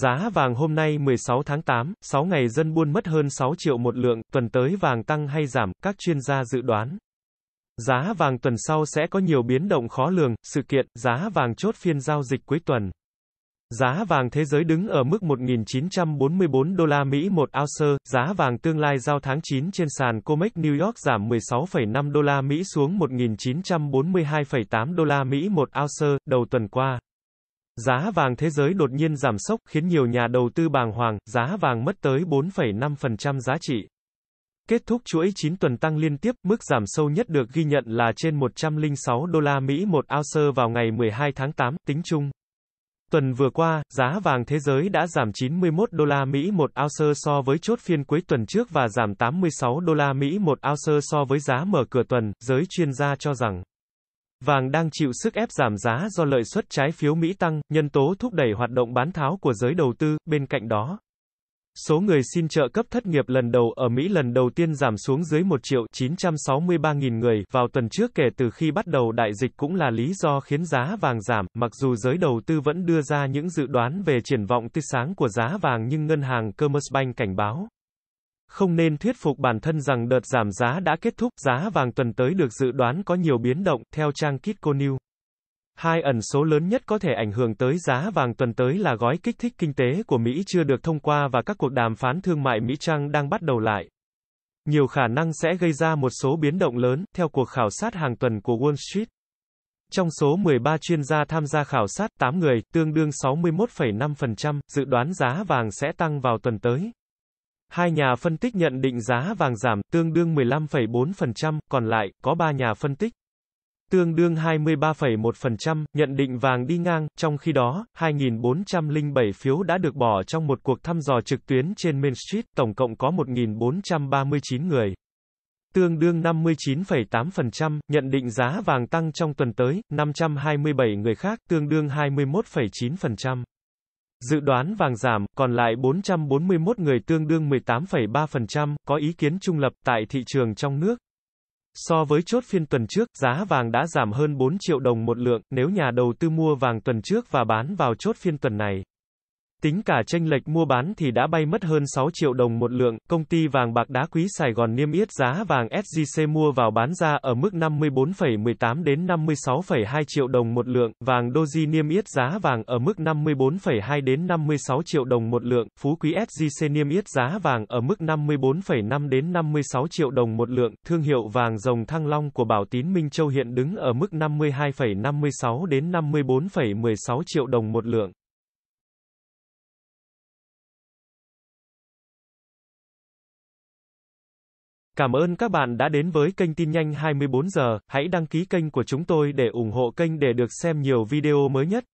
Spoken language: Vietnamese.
Giá vàng hôm nay 16 tháng 8, 6 ngày dân buôn mất hơn 6 triệu một lượng, tuần tới vàng tăng hay giảm, các chuyên gia dự đoán. Giá vàng tuần sau sẽ có nhiều biến động khó lường, sự kiện, giá vàng chốt phiên giao dịch cuối tuần. Giá vàng thế giới đứng ở mức 1.944 đô la Mỹ một ounce, giá vàng tương lai giao tháng 9 trên sàn COMEX New York giảm 16,5 đô la Mỹ xuống 1.942,8 đô la Mỹ một ounce, đầu tuần qua. Giá vàng thế giới đột nhiên giảm sốc khiến nhiều nhà đầu tư bàng hoàng, giá vàng mất tới 4,5% giá trị. Kết thúc chuỗi 9 tuần tăng liên tiếp, mức giảm sâu nhất được ghi nhận là trên 106 đô la Mỹ một ounce vào ngày 12 tháng 8, tính chung. Tuần vừa qua, giá vàng thế giới đã giảm 91 đô la Mỹ một ounce so với chốt phiên cuối tuần trước và giảm 86 đô la Mỹ một ounce so với giá mở cửa tuần, giới chuyên gia cho rằng Vàng đang chịu sức ép giảm giá do lợi suất trái phiếu Mỹ tăng, nhân tố thúc đẩy hoạt động bán tháo của giới đầu tư, bên cạnh đó. Số người xin trợ cấp thất nghiệp lần đầu ở Mỹ lần đầu tiên giảm xuống dưới 1 triệu 963 nghìn người vào tuần trước kể từ khi bắt đầu đại dịch cũng là lý do khiến giá vàng giảm, mặc dù giới đầu tư vẫn đưa ra những dự đoán về triển vọng tươi sáng của giá vàng nhưng ngân hàng Commerzbank cảnh báo. Không nên thuyết phục bản thân rằng đợt giảm giá đã kết thúc, giá vàng tuần tới được dự đoán có nhiều biến động, theo trang Kitco News. Hai ẩn số lớn nhất có thể ảnh hưởng tới giá vàng tuần tới là gói kích thích kinh tế của Mỹ chưa được thông qua và các cuộc đàm phán thương mại Mỹ Trăng đang bắt đầu lại. Nhiều khả năng sẽ gây ra một số biến động lớn, theo cuộc khảo sát hàng tuần của Wall Street. Trong số 13 chuyên gia tham gia khảo sát, 8 người, tương đương 61,5%, dự đoán giá vàng sẽ tăng vào tuần tới. Hai nhà phân tích nhận định giá vàng giảm, tương đương 15,4%, còn lại, có ba nhà phân tích tương đương 23,1%, nhận định vàng đi ngang, trong khi đó, 2.407 phiếu đã được bỏ trong một cuộc thăm dò trực tuyến trên Main Street, tổng cộng có 1.439 người. Tương đương 59,8%, nhận định giá vàng tăng trong tuần tới, 527 người khác, tương đương 21,9%. Dự đoán vàng giảm, còn lại 441 người tương đương 18,3%, có ý kiến trung lập tại thị trường trong nước. So với chốt phiên tuần trước, giá vàng đã giảm hơn 4 triệu đồng một lượng, nếu nhà đầu tư mua vàng tuần trước và bán vào chốt phiên tuần này. Tính cả tranh lệch mua bán thì đã bay mất hơn 6 triệu đồng một lượng, công ty vàng bạc đá quý Sài Gòn niêm yết giá vàng sgc mua vào bán ra ở mức 54,18 đến 56,2 triệu đồng một lượng, vàng Doji niêm yết giá vàng ở mức 54,2 đến 56 triệu đồng một lượng, Phú Quý sgc niêm yết giá vàng ở mức 54,5 đến 56 triệu đồng một lượng, thương hiệu vàng rồng Thăng Long của Bảo Tín Minh Châu hiện đứng ở mức 52,56 đến 54,16 triệu đồng một lượng. Cảm ơn các bạn đã đến với kênh tin nhanh 24 giờ, hãy đăng ký kênh của chúng tôi để ủng hộ kênh để được xem nhiều video mới nhất.